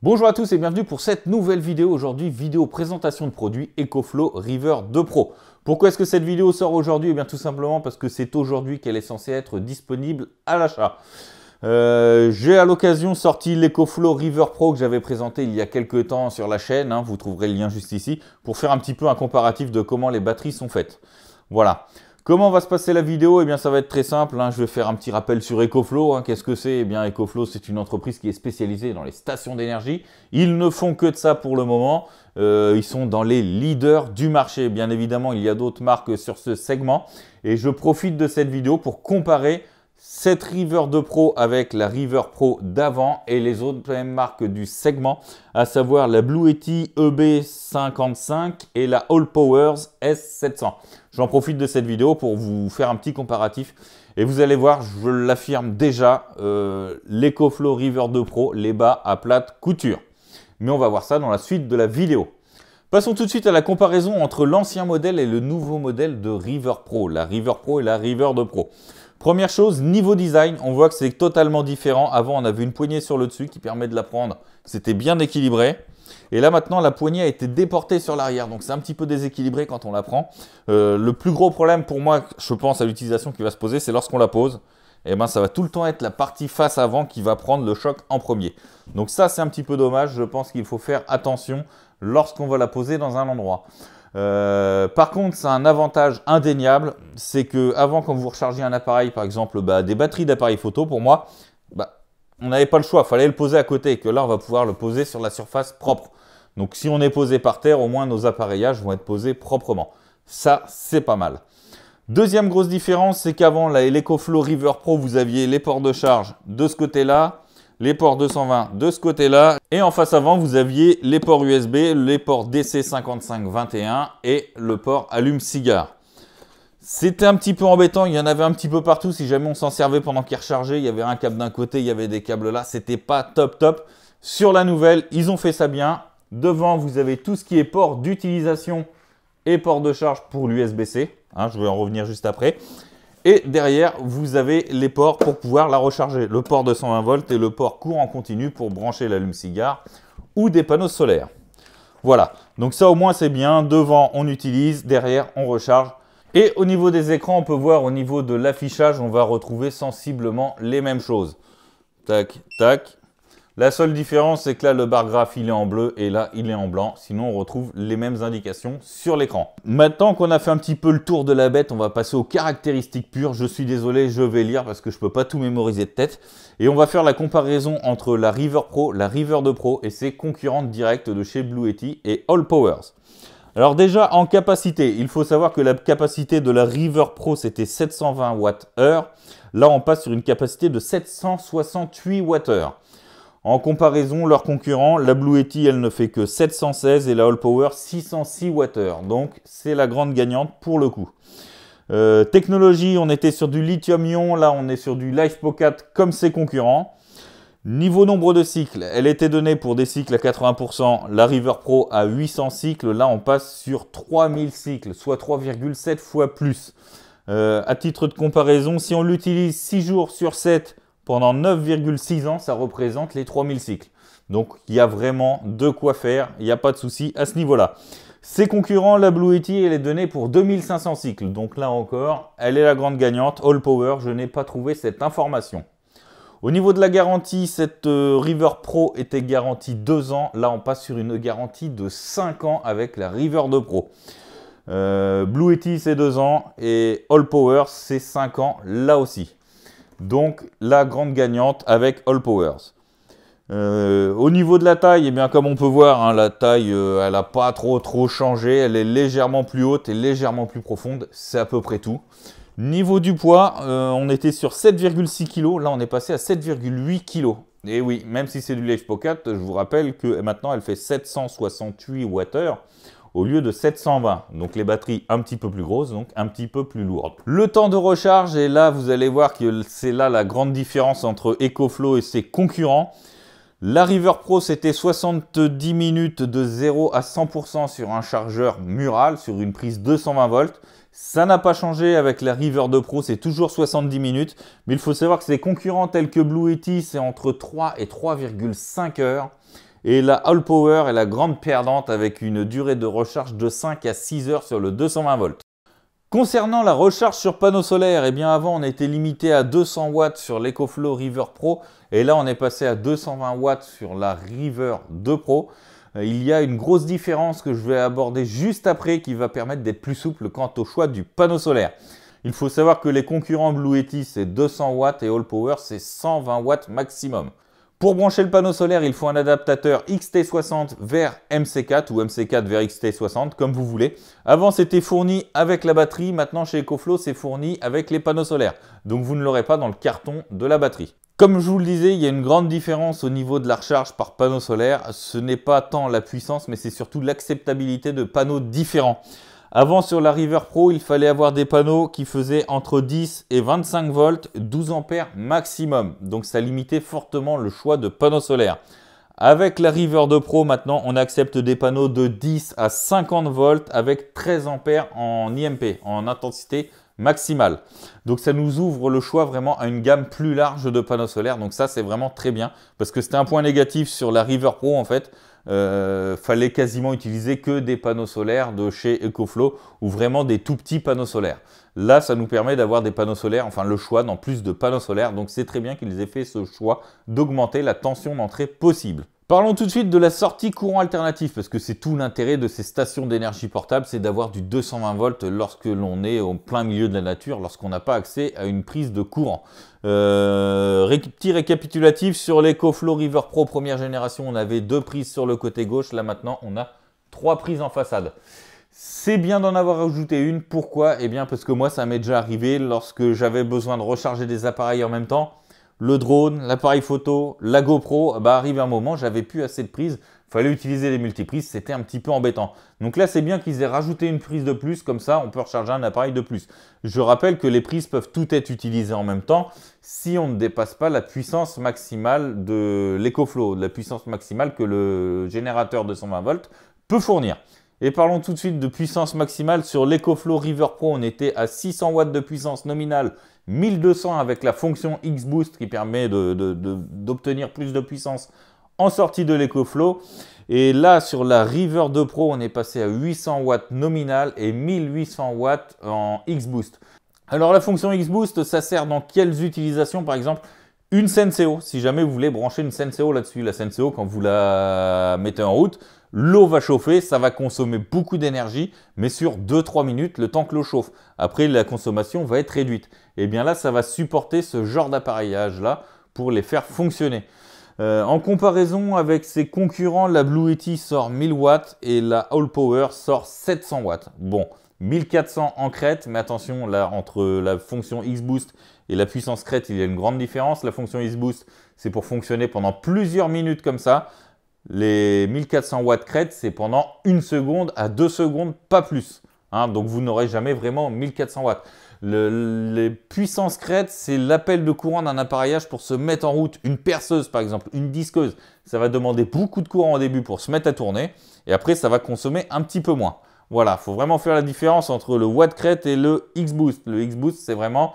Bonjour à tous et bienvenue pour cette nouvelle vidéo. Aujourd'hui, vidéo présentation de produits EcoFlow River 2 Pro. Pourquoi est-ce que cette vidéo sort aujourd'hui Eh bien tout simplement parce que c'est aujourd'hui qu'elle est censée être disponible à l'achat. Euh, j'ai à l'occasion sorti l'EcoFlow River Pro que j'avais présenté il y a quelques temps sur la chaîne, hein. vous trouverez le lien juste ici, pour faire un petit peu un comparatif de comment les batteries sont faites. Voilà. Comment va se passer la vidéo Eh bien, ça va être très simple. Hein. Je vais faire un petit rappel sur EcoFlow. Hein. Qu'est-ce que c'est Eh bien, EcoFlow, c'est une entreprise qui est spécialisée dans les stations d'énergie. Ils ne font que de ça pour le moment. Euh, ils sont dans les leaders du marché. Bien évidemment, il y a d'autres marques sur ce segment. Et je profite de cette vidéo pour comparer cette River 2 Pro avec la River Pro d'avant et les autres marques du segment, à savoir la Blue Yeti EB55 et la All Powers S700. J'en profite de cette vidéo pour vous faire un petit comparatif. Et vous allez voir, je l'affirme déjà, euh, l'EcoFlow River 2 Pro, les bas à plate couture. Mais on va voir ça dans la suite de la vidéo. Passons tout de suite à la comparaison entre l'ancien modèle et le nouveau modèle de River Pro, la River Pro et la River 2 Pro. Première chose, niveau design, on voit que c'est totalement différent. Avant, on avait une poignée sur le dessus qui permet de la prendre. C'était bien équilibré. Et là maintenant, la poignée a été déportée sur l'arrière, donc c'est un petit peu déséquilibré quand on la prend. Euh, le plus gros problème pour moi, je pense à l'utilisation qui va se poser, c'est lorsqu'on la pose. Et eh bien ben, ça va tout le temps être la partie face avant qui va prendre le choc en premier. Donc ça, c'est un petit peu dommage. Je pense qu'il faut faire attention lorsqu'on va la poser dans un endroit. Euh, par contre, c'est un avantage indéniable, c'est que avant quand vous rechargez un appareil, par exemple bah, des batteries d'appareils photo, pour moi, bah, on n'avait pas le choix, fallait le poser à côté, que là on va pouvoir le poser sur la surface propre. Donc si on est posé par terre, au moins nos appareillages vont être posés proprement. Ça, c'est pas mal. Deuxième grosse différence, c'est qu'avant la l'EcoFlow River Pro, vous aviez les ports de charge de ce côté-là, les ports 220 de ce côté-là. Et en face avant, vous aviez les ports USB, les ports DC5521 et le port allume-cigare. C'était un petit peu embêtant, il y en avait un petit peu partout. Si jamais on s'en servait pendant qu'il rechargeait, il y avait un câble d'un côté, il y avait des câbles là. C'était pas top top. Sur la nouvelle, ils ont fait ça bien. Devant, vous avez tout ce qui est port d'utilisation et port de charge pour l'USB-C. Hein, je vais en revenir juste après. Et derrière, vous avez les ports pour pouvoir la recharger. Le port de 120 volts et le port courant continu pour brancher l'allume-cigare ou des panneaux solaires. Voilà, donc ça au moins c'est bien. Devant, on utilise, derrière, on recharge. Et au niveau des écrans, on peut voir au niveau de l'affichage, on va retrouver sensiblement les mêmes choses. Tac, tac. La seule différence, c'est que là, le bar graph, il est en bleu et là, il est en blanc. Sinon, on retrouve les mêmes indications sur l'écran. Maintenant qu'on a fait un petit peu le tour de la bête, on va passer aux caractéristiques pures. Je suis désolé, je vais lire parce que je ne peux pas tout mémoriser de tête. Et on va faire la comparaison entre la River Pro, la River 2 Pro et ses concurrentes directes de chez Blue Yeti et All Powers. Alors déjà, en capacité, il faut savoir que la capacité de la River Pro, c'était 720 Wh. Là, on passe sur une capacité de 768 Wh. En comparaison, leur concurrent, la Blue elle ne fait que 716 et la All Power 606 Wh. Donc c'est la grande gagnante pour le coup. Euh, technologie, on était sur du lithium-ion, là on est sur du Life Po4 comme ses concurrents. Niveau nombre de cycles, elle était donnée pour des cycles à 80%, la River Pro à 800 cycles, là on passe sur 3000 cycles, soit 3,7 fois plus. Euh, à titre de comparaison, si on l'utilise 6 jours sur 7, pendant 9,6 ans, ça représente les 3000 cycles. Donc il y a vraiment de quoi faire, il n'y a pas de souci à ce niveau-là. Ses concurrents, la Blue Yeti, elle est donnée pour 2500 cycles. Donc là encore, elle est la grande gagnante. All Power, je n'ai pas trouvé cette information. Au niveau de la garantie, cette euh, River Pro était garantie 2 ans. Là, on passe sur une garantie de 5 ans avec la River 2 Pro. Euh, Blue Yeti, c'est 2 ans. Et All Power, c'est 5 ans là aussi. Donc la grande gagnante avec All Powers. Euh, au niveau de la taille, eh bien, comme on peut voir, hein, la taille euh, elle n'a pas trop trop changé. Elle est légèrement plus haute et légèrement plus profonde. C'est à peu près tout. Niveau du poids, euh, on était sur 7,6 kg. Là, on est passé à 7,8 kg. Et oui, même si c'est du Life Pocket, je vous rappelle que maintenant elle fait 768 Wh au lieu de 720. Donc les batteries un petit peu plus grosses, donc un petit peu plus lourdes. Le temps de recharge, et là vous allez voir que c'est là la grande différence entre EcoFlow et ses concurrents. La River Pro, c'était 70 minutes de 0 à 100% sur un chargeur mural, sur une prise 220 volts. Ça n'a pas changé avec la River 2 Pro, c'est toujours 70 minutes. Mais il faut savoir que ses concurrents tels que Blue Yeti, c'est entre 3 et 3,5 heures. Et la All Power est la grande perdante avec une durée de recharge de 5 à 6 heures sur le 220 volts. Concernant la recharge sur panneau solaire, eh bien avant on était limité à 200 watts sur l'EcoFlow River Pro et là on est passé à 220 watts sur la River 2 Pro. Euh, il y a une grosse différence que je vais aborder juste après qui va permettre d'être plus souple quant au choix du panneau solaire. Il faut savoir que les concurrents Blue c'est 200 watts et All Power c'est 120 watts maximum. Pour brancher le panneau solaire, il faut un adaptateur XT60 vers MC4 ou MC4 vers XT60, comme vous voulez. Avant, c'était fourni avec la batterie. Maintenant, chez EcoFlow, c'est fourni avec les panneaux solaires. Donc, vous ne l'aurez pas dans le carton de la batterie. Comme je vous le disais, il y a une grande différence au niveau de la recharge par panneau solaire. Ce n'est pas tant la puissance, mais c'est surtout l'acceptabilité de panneaux différents. Avant, sur la River Pro, il fallait avoir des panneaux qui faisaient entre 10 et 25 volts, 12 ampères maximum. Donc ça limitait fortement le choix de panneaux solaires. Avec la River 2 Pro, maintenant, on accepte des panneaux de 10 à 50 volts avec 13 ampères en IMP, en intensité maximale. Donc ça nous ouvre le choix vraiment à une gamme plus large de panneaux solaires. Donc ça, c'est vraiment très bien parce que c'était un point négatif sur la River Pro en fait euh, fallait quasiment utiliser que des panneaux solaires de chez EcoFlow ou vraiment des tout petits panneaux solaires. Là, ça nous permet d'avoir des panneaux solaires, enfin le choix dans plus de panneaux solaires. Donc c'est très bien qu'ils aient fait ce choix d'augmenter la tension d'entrée possible. Parlons tout de suite de la sortie courant alternatif, parce que c'est tout l'intérêt de ces stations d'énergie portable, c'est d'avoir du 220 volts lorsque l'on est au plein milieu de la nature, lorsqu'on n'a pas accès à une prise de courant. Euh, petit récapitulatif sur l'EcoFlow River Pro première génération, on avait deux prises sur le côté gauche, là maintenant on a trois prises en façade. C'est bien d'en avoir ajouté une, pourquoi Eh bien parce que moi ça m'est déjà arrivé lorsque j'avais besoin de recharger des appareils en même temps, le drone, l'appareil photo, la GoPro, bah arrive un moment, j'avais plus assez de prises, fallait utiliser les multiprises, c'était un petit peu embêtant. Donc là, c'est bien qu'ils aient rajouté une prise de plus, comme ça, on peut recharger un appareil de plus. Je rappelle que les prises peuvent toutes être utilisées en même temps si on ne dépasse pas la puissance maximale de l'EcoFlow, la puissance maximale que le générateur de 120 volts peut fournir. Et parlons tout de suite de puissance maximale. Sur l'EcoFlow River Pro, on était à 600 watts de puissance nominale, 1200 avec la fonction xboost qui permet d'obtenir plus de puissance en sortie de l'EcoFlow. Et là, sur la River 2 Pro, on est passé à 800 watts nominale et 1800 watts en Xboost. Alors la fonction Xboost ça sert dans quelles utilisations Par exemple, une Senseo, si jamais vous voulez brancher une Senseo là-dessus. La Senseo, quand vous la mettez en route, L'eau va chauffer, ça va consommer beaucoup d'énergie, mais sur 2-3 minutes, le temps que l'eau chauffe. Après, la consommation va être réduite. Et eh bien là, ça va supporter ce genre d'appareillage-là pour les faire fonctionner. Euh, en comparaison avec ses concurrents, la Blue sort 1000 watts et la All Power sort 700 watts. Bon, 1400 en crête, mais attention, là, entre la fonction X-Boost et la puissance crête, il y a une grande différence. La fonction X-Boost, c'est pour fonctionner pendant plusieurs minutes comme ça les 1400 watts crête, c'est pendant une seconde à deux secondes, pas plus. Hein, donc vous n'aurez jamais vraiment 1400 watts. les puissances crête, c'est l'appel de courant d'un appareillage pour se mettre en route. Une perceuse, par exemple, une disqueuse, ça va demander beaucoup de courant au début pour se mettre à tourner. Et après, ça va consommer un petit peu moins. Voilà, il faut vraiment faire la différence entre le watt crête et le X-Boost. Le X-Boost, c'est vraiment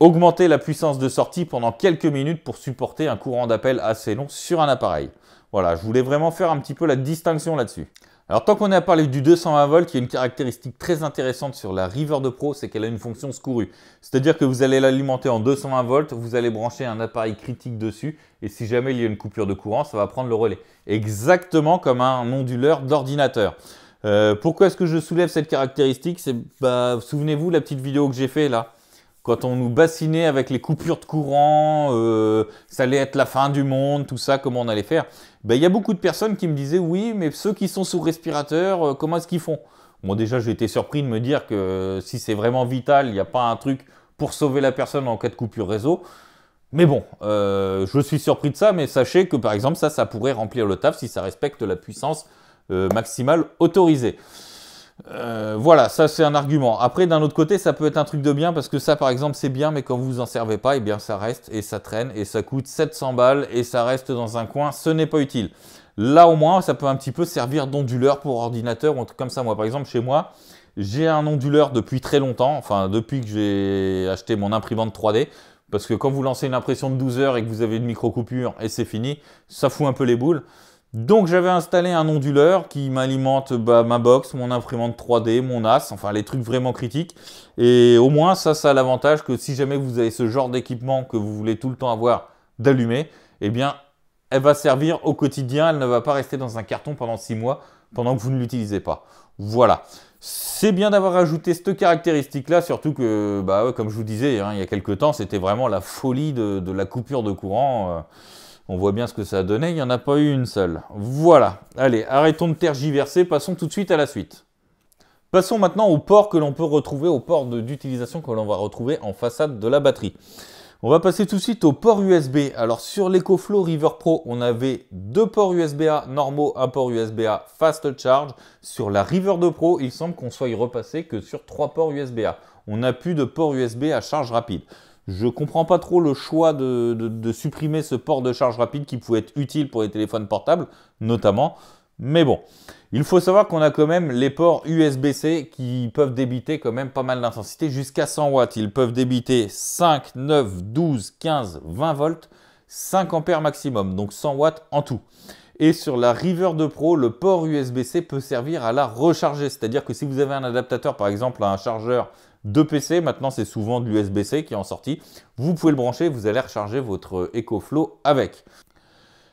augmenter la puissance de sortie pendant quelques minutes pour supporter un courant d'appel assez long sur un appareil. Voilà, je voulais vraiment faire un petit peu la distinction là-dessus. Alors tant qu'on a parlé du 220 volts, il y a une caractéristique très intéressante sur la River de Pro, c'est qu'elle a une fonction secourue. C'est-à-dire que vous allez l'alimenter en 220 volts, vous allez brancher un appareil critique dessus, et si jamais il y a une coupure de courant, ça va prendre le relais. Exactement comme un onduleur d'ordinateur. Euh, pourquoi est-ce que je soulève cette caractéristique C'est, bah, souvenez-vous la petite vidéo que j'ai fait là quand on nous bassinait avec les coupures de courant, euh, ça allait être la fin du monde, tout ça, comment on allait faire ben, il y a beaucoup de personnes qui me disaient oui, mais ceux qui sont sous respirateur, euh, comment est-ce qu'ils font Bon, déjà, j'ai été surpris de me dire que euh, si c'est vraiment vital, il n'y a pas un truc pour sauver la personne en cas de coupure réseau. Mais bon, euh, je suis surpris de ça, mais sachez que par exemple, ça, ça pourrait remplir le taf si ça respecte la puissance maximale autorisée. Euh, voilà, ça c'est un argument. Après, d'un autre côté, ça peut être un truc de bien parce que ça, par exemple, c'est bien, mais quand vous vous en servez pas, et eh bien ça reste et ça traîne et ça coûte 700 balles et ça reste dans un coin. Ce n'est pas utile. Là, au moins, ça peut un petit peu servir d'onduleur pour ordinateur ou un truc comme ça. Moi, par exemple, chez moi, j'ai un onduleur depuis très longtemps, enfin depuis que j'ai acheté mon imprimante 3D, parce que quand vous lancez une impression de 12 heures et que vous avez une micro-coupure et c'est fini, ça fout un peu les boules. Donc j'avais installé un onduleur qui m'alimente bah, ma box, mon imprimante 3D, mon AS, enfin les trucs vraiment critiques. Et au moins ça, ça a l'avantage que si jamais vous avez ce genre d'équipement que vous voulez tout le temps avoir d'allumer, eh bien elle va servir au quotidien, elle ne va pas rester dans un carton pendant 6 mois pendant que vous ne l'utilisez pas. Voilà. C'est bien d'avoir ajouté cette caractéristique-là, surtout que, bah, comme je vous disais, hein, il y a quelques temps, c'était vraiment la folie de, la coupure de courant. Euh, on voit bien ce que ça a donné, il n'y en a pas eu une seule. Voilà, allez, arrêtons de tergiverser, passons tout de suite à la suite. Passons maintenant au port que l'on peut retrouver, au port d'utilisation que l'on va retrouver en façade de la batterie. On va passer tout de suite au port USB. Alors sur l'EcoFlow River Pro, on avait deux ports USB-A normaux, un port USB-A Fast Charge. Sur la River 2 Pro, il semble qu'on soit y repassé que sur trois ports USB-A. On n'a plus de port USB à charge rapide. Je comprends pas trop le choix de, supprimer ce port de charge rapide qui pouvait être utile pour les téléphones portables, notamment. Mais bon, il faut savoir qu'on a quand même les ports USB-C qui peuvent débiter quand même pas mal d'intensité, jusqu'à 100 watts. Ils peuvent débiter 5, 9, 12, 15, 20 volts, 5 ampères maximum, donc 100 watts en tout. Et sur la River 2 Pro, le port USB-C peut servir à la recharger. C'est-à-dire que si vous avez un adaptateur, par exemple, un chargeur deux PC. Maintenant, c'est souvent de l'USB-C qui est en sortie. Vous pouvez le brancher, vous allez recharger votre EcoFlow avec.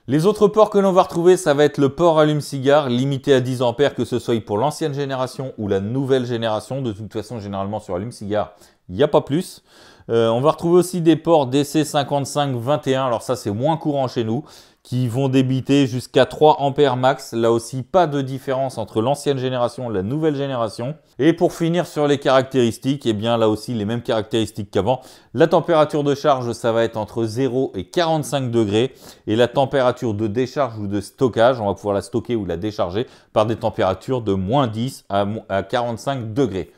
Les autres ports que l'on va retrouver, ça va être le port allume-cigare limité à 10 A, que ce soit pour l'ancienne génération ou la nouvelle génération. De toute façon, généralement sur allume-cigare, il n'y a pas plus. Euh, on va retrouver aussi des ports DC55-21, alors ça c'est moins courant chez nous qui vont débiter jusqu'à 3 ampères max. Là aussi, pas de différence entre l'ancienne génération et la nouvelle génération. Et pour finir sur les caractéristiques, et eh bien là aussi les mêmes caractéristiques qu'avant. La température de charge, ça va être entre 0 et 45 degrés. Et la température de décharge ou de stockage, on va pouvoir la stocker ou la décharger par des températures de moins 10 à 45 degrés.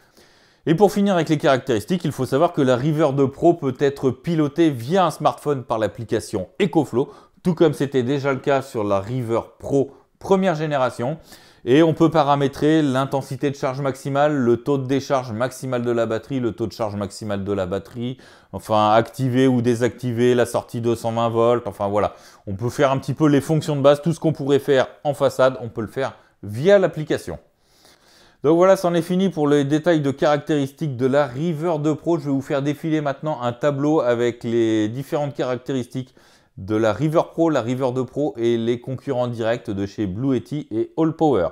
Et pour finir avec les caractéristiques, il faut savoir que la River 2 Pro peut être pilotée via un smartphone par l'application EcoFlow tout comme c'était déjà le cas sur la River Pro première génération. Et on peut paramétrer l'intensité de charge maximale, le taux de décharge maximale de la batterie, le taux de charge maximale de la batterie, enfin activer ou désactiver la sortie 220 volts, enfin voilà. On peut faire un petit peu les fonctions de base, tout ce qu'on pourrait faire en façade, on peut le faire via l'application. Donc voilà, c'en est fini pour les détails de caractéristiques de la River 2 Pro. Je vais vous faire défiler maintenant un tableau avec les différentes caractéristiques de la River Pro, la River 2 Pro et les concurrents directs de chez Blue et All Power.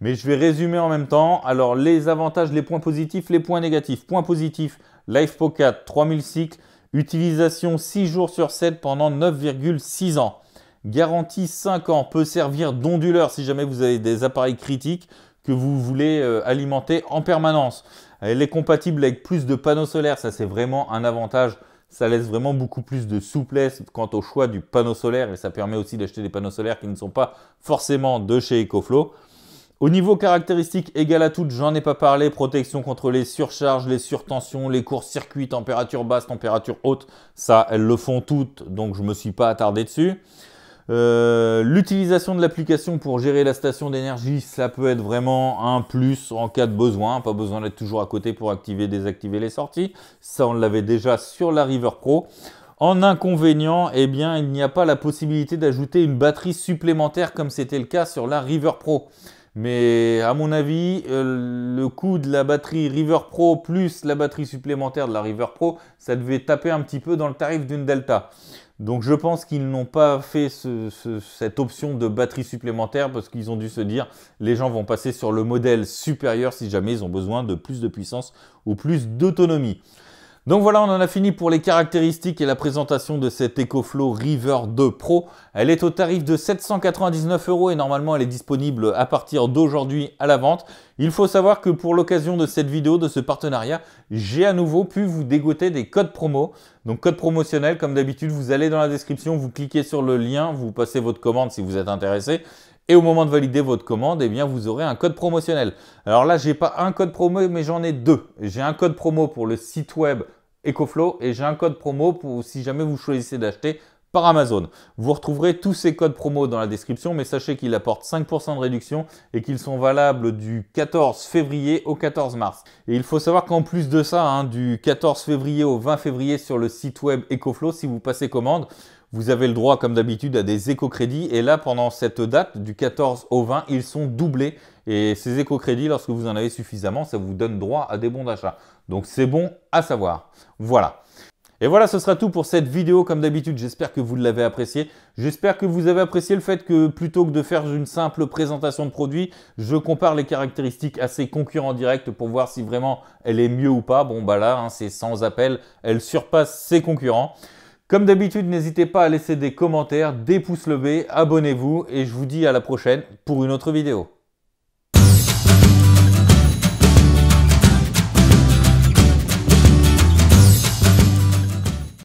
Mais je vais résumer en même temps. Alors les avantages, les points positifs, les points négatifs. Point positif, Life 4, 3000 cycles, utilisation 6 jours sur 7 pendant 9,6 ans. Garantie 5 ans peut servir d'onduleur si jamais vous avez des appareils critiques que vous voulez euh, alimenter en permanence. Elle est compatible avec plus de panneaux solaires, ça c'est vraiment un avantage ça laisse vraiment beaucoup plus de souplesse quant au choix du panneau solaire et ça permet aussi d'acheter des panneaux solaires qui ne sont pas forcément de chez EcoFlow. Au niveau caractéristiques égal à toutes, j'en ai pas parlé, protection contre les surcharges, les surtensions, les courts-circuits, température basse, température haute, ça elles le font toutes, donc je me suis pas attardé dessus. Euh, l'utilisation de l'application pour gérer la station d'énergie, ça peut être vraiment un plus en cas de besoin. Pas besoin d'être toujours à côté pour activer, désactiver les sorties. Ça, on l'avait déjà sur la River Pro. En inconvénient, eh bien, il n'y a pas la possibilité d'ajouter une batterie supplémentaire comme c'était le cas sur la River Pro. Mais à mon avis, euh, le coût de la batterie River Pro plus la batterie supplémentaire de la River Pro, ça devait taper un petit peu dans le tarif d'une Delta. Donc je pense qu'ils n'ont pas fait cette option de batterie supplémentaire parce qu'ils ont dû se dire les gens vont passer sur le modèle supérieur si jamais ils ont besoin de plus de puissance ou plus d'autonomie. Donc voilà, on en a fini pour les caractéristiques et la présentation de cette EcoFlow River 2 Pro. Elle est au tarif de 799 euros et normalement elle est disponible à partir d'aujourd'hui à la vente. Il faut savoir que pour l'occasion de cette vidéo, de ce partenariat, j'ai à nouveau pu vous dégoter des codes promo. Donc code promotionnel, comme d'habitude, vous allez dans la description, vous cliquez sur le lien, vous passez votre commande si vous êtes intéressé. Et au moment de valider votre commande, eh bien, vous aurez un code promotionnel. Alors là, n'ai pas un code promo, mais j'en ai deux. J'ai un code promo pour le site web EcoFlow et j'ai un code promo pour si jamais vous choisissez d'acheter par Amazon. Vous retrouverez tous ces codes promo dans la description, mais sachez qu'ils apportent 5% de réduction et qu'ils sont valables du 14 février au 14 mars. Et il faut savoir qu'en plus de ça, hein, du 14 février au 20 février sur le site web EcoFlow, si vous passez commande, vous avez le droit, comme d'habitude, à des éco-crédits. Et là, pendant cette date, du 14 au 20, ils sont doublés. Et ces éco-crédits, lorsque vous en avez suffisamment, ça vous donne droit à des bons d'achat. Donc c'est bon à savoir. Voilà. Et voilà, ce sera tout pour cette vidéo. Comme d'habitude, j'espère que vous l'avez appréciée. J'espère que vous avez apprécié le fait que plutôt que de faire une simple présentation de produit, je compare les caractéristiques à ses concurrents directs pour voir si vraiment elle est mieux ou pas. Bon, bah là, hein, c'est sans appel. Elle surpasse ses concurrents. Comme d'habitude, n'hésitez pas à laisser des commentaires, des pouces levés, abonnez-vous et je vous dis à la prochaine pour une autre vidéo.